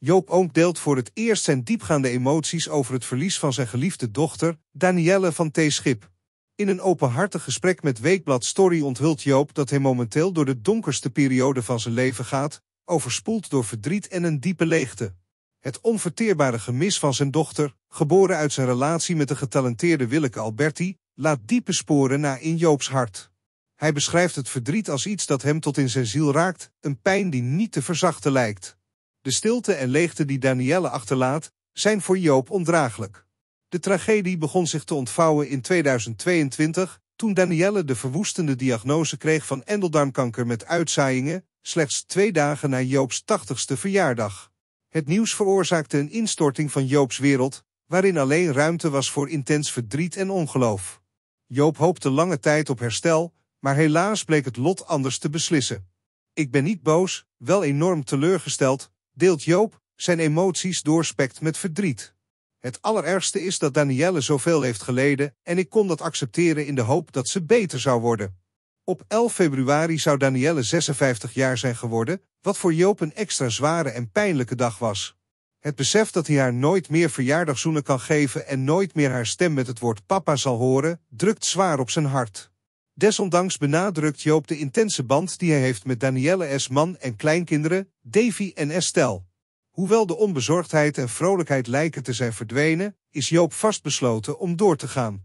Joop Oom deelt voor het eerst zijn diepgaande emoties over het verlies van zijn geliefde dochter, Danielle van T. Schip. In een openhartig gesprek met Weekblad Story onthult Joop dat hij momenteel door de donkerste periode van zijn leven gaat, overspoeld door verdriet en een diepe leegte. Het onverteerbare gemis van zijn dochter, geboren uit zijn relatie met de getalenteerde Willeke Alberti, laat diepe sporen na in Joops hart. Hij beschrijft het verdriet als iets dat hem tot in zijn ziel raakt, een pijn die niet te verzachten lijkt. De stilte en leegte die Danielle achterlaat, zijn voor Joop ondraaglijk. De tragedie begon zich te ontvouwen in 2022, toen Danielle de verwoestende diagnose kreeg van endeldarmkanker met uitzaaiingen, slechts twee dagen na Joops 80ste verjaardag. Het nieuws veroorzaakte een instorting van Joops wereld, waarin alleen ruimte was voor intens verdriet en ongeloof. Joop hoopte lange tijd op herstel, maar helaas bleek het lot anders te beslissen. Ik ben niet boos, wel enorm teleurgesteld, deelt Joop zijn emoties doorspekt met verdriet. Het allerergste is dat Danielle zoveel heeft geleden en ik kon dat accepteren in de hoop dat ze beter zou worden. Op 11 februari zou Danielle 56 jaar zijn geworden, wat voor Joop een extra zware en pijnlijke dag was. Het besef dat hij haar nooit meer verjaardagzoenen kan geven en nooit meer haar stem met het woord papa zal horen, drukt zwaar op zijn hart. Desondanks benadrukt Joop de intense band die hij heeft met Danielle man en kleinkinderen, Davy en Estelle. Hoewel de onbezorgdheid en vrolijkheid lijken te zijn verdwenen, is Joop vastbesloten om door te gaan.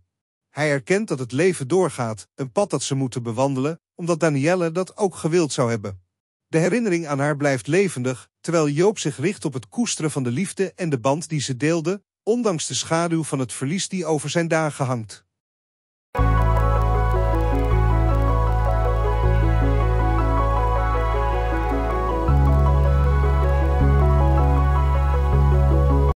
Hij erkent dat het leven doorgaat, een pad dat ze moeten bewandelen, omdat Danielle dat ook gewild zou hebben. De herinnering aan haar blijft levendig, terwijl Joop zich richt op het koesteren van de liefde en de band die ze deelden, ondanks de schaduw van het verlies die over zijn dagen hangt.